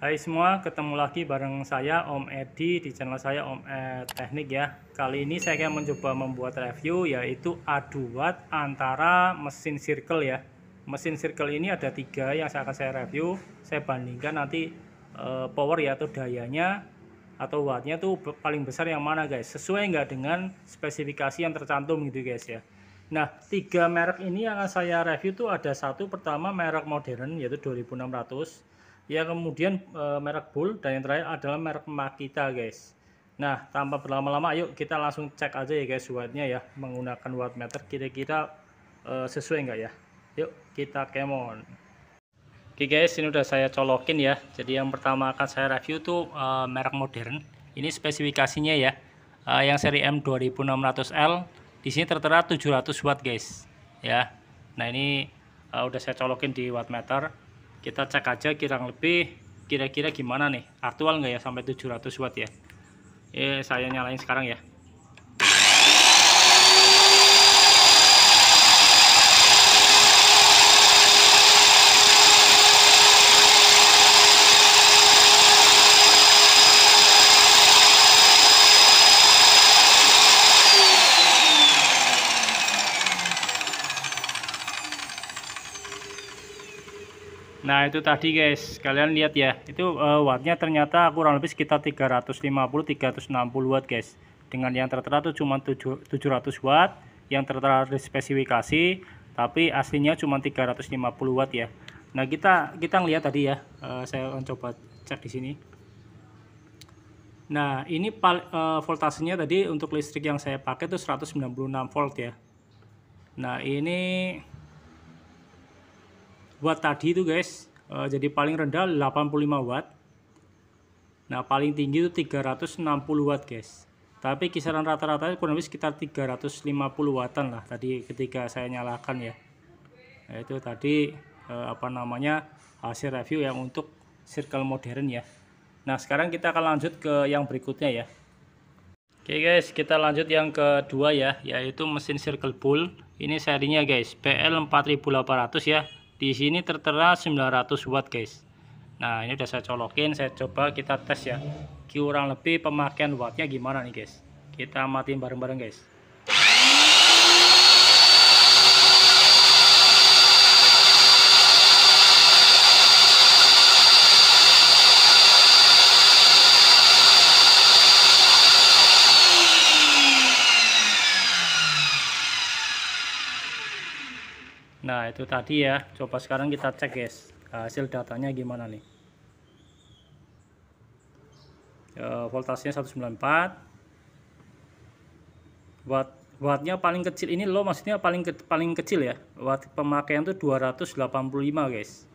Hai semua, ketemu lagi bareng saya Om Edi di channel saya Om Ed Teknik ya. Kali ini saya akan mencoba membuat review yaitu aduat antara mesin circle ya. Mesin circle ini ada tiga yang saya akan saya review. Saya bandingkan nanti e, power ya atau dayanya atau wattnya tuh paling besar yang mana guys. Sesuai nggak dengan spesifikasi yang tercantum gitu guys ya. Nah, tiga merek ini yang akan saya review tuh ada satu pertama merek modern yaitu 2600 ya kemudian e, merek Bull dan yang terakhir adalah merek Makita guys nah tanpa berlama-lama ayo kita langsung cek aja ya guys wattnya ya menggunakan wattmeter kira-kira e, sesuai nggak ya yuk kita kemon oke guys ini udah saya colokin ya jadi yang pertama akan saya review tuh e, merek modern ini spesifikasinya ya e, yang seri M2600L di sini tertera 700 watt guys ya nah ini e, udah saya colokin di wattmeter kita cek aja kira lebih kira-kira gimana nih aktual nggak ya sampai 700 watt ya eh saya nyalain sekarang ya Nah itu tadi guys kalian lihat ya itu uh, wattnya ternyata kurang lebih sekitar 350-360 watt guys dengan yang tertera itu cuma 700 watt yang tertera di spesifikasi tapi aslinya cuma 350 watt ya Nah kita kita ngelihat tadi ya uh, saya coba cek di sini Nah ini pal, uh, voltasenya tadi untuk listrik yang saya pakai itu 196 volt ya Nah ini buat tadi itu guys eh, jadi paling rendah 85 watt nah paling tinggi itu 360 watt guys tapi kisaran rata-rata kurang lebih sekitar 350 wattan lah tadi ketika saya nyalakan ya nah, itu tadi eh, apa namanya hasil review yang untuk circle modern ya nah sekarang kita akan lanjut ke yang berikutnya ya oke guys kita lanjut yang kedua ya yaitu mesin circle pull ini serinya guys PL4800 ya di sini tertera 900 watt guys nah ini udah saya colokin saya coba kita tes ya kurang lebih pemakaian wattnya gimana nih guys kita matiin bareng-bareng guys nah itu tadi ya coba sekarang kita cek guys hasil datanya gimana nih e, voltasenya 194 watt wattnya paling kecil ini lo maksudnya paling ke, paling kecil ya watt pemakaian tuh 285 guys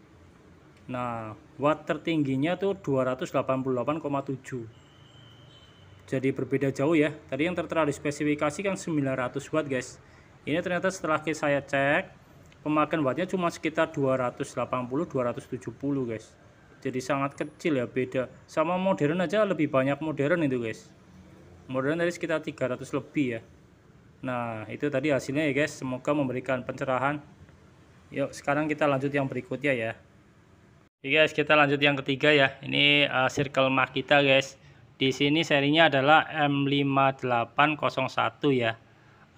nah watt tertingginya tuh 288,7 jadi berbeda jauh ya tadi yang tertera di spesifikasi kan 900 watt guys ini ternyata setelah saya cek pemakaian wattnya cuma sekitar 280-270 guys jadi sangat kecil ya beda sama modern aja lebih banyak modern itu guys modern dari sekitar 300 lebih ya nah itu tadi hasilnya ya guys semoga memberikan pencerahan yuk sekarang kita lanjut yang berikutnya ya oke guys kita lanjut yang ketiga ya ini uh, circle mark kita guys di sini serinya adalah M5801 ya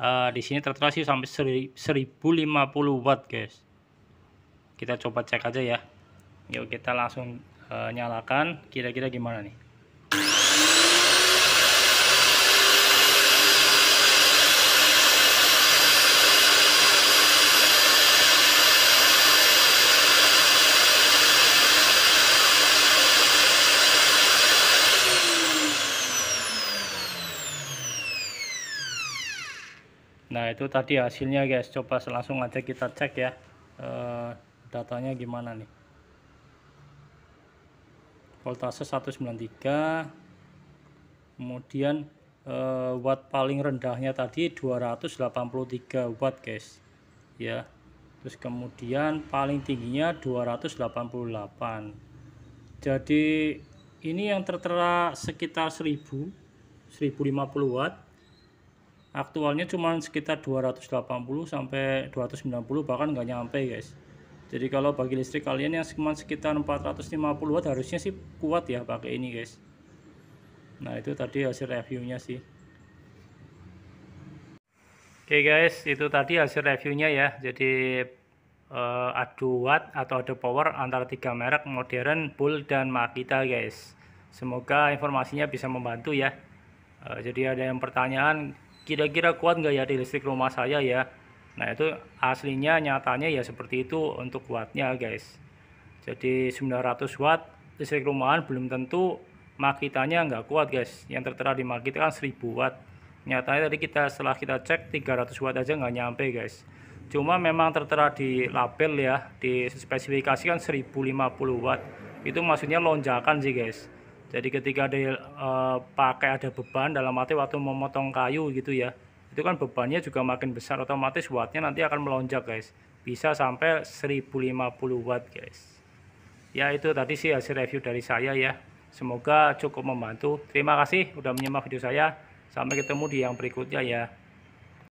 uh, di sini tertera sih sampai 1050 watt guys kita coba cek aja ya yuk kita langsung uh, nyalakan kira-kira gimana nih nah itu tadi hasilnya guys coba langsung aja kita cek ya e, datanya gimana nih voltase 193 kemudian e, watt paling rendahnya tadi 283 watt guys ya terus kemudian paling tingginya 288 jadi ini yang tertera sekitar 1000 1050 watt aktualnya cuma sekitar 280 sampai 290 bahkan nggak nyampe guys jadi kalau bagi listrik kalian yang cuma sekitar 450 watt harusnya sih kuat ya pakai ini guys nah itu tadi hasil reviewnya sih oke okay guys itu tadi hasil reviewnya ya jadi uh, adu watt atau adu power antara tiga merek modern, bull dan makita guys semoga informasinya bisa membantu ya uh, jadi ada yang pertanyaan kira-kira kuat nggak ya di listrik rumah saya ya nah itu aslinya nyatanya ya seperti itu untuk kuatnya guys jadi 900 watt listrik rumahan belum tentu makitanya nggak kuat guys yang tertera di makit kan 1000 watt nyatanya tadi kita setelah kita cek 300 watt aja nggak nyampe guys cuma memang tertera di label ya di spesifikasi kan 1050 watt itu maksudnya lonjakan sih guys jadi ketika eh, pakai ada beban dalam arti waktu memotong kayu gitu ya, itu kan bebannya juga makin besar otomatis wattnya nanti akan melonjak guys. Bisa sampai 1050 watt guys. Ya itu tadi sih hasil review dari saya ya. Semoga cukup membantu. Terima kasih udah menyimak video saya. Sampai ketemu di yang berikutnya ya.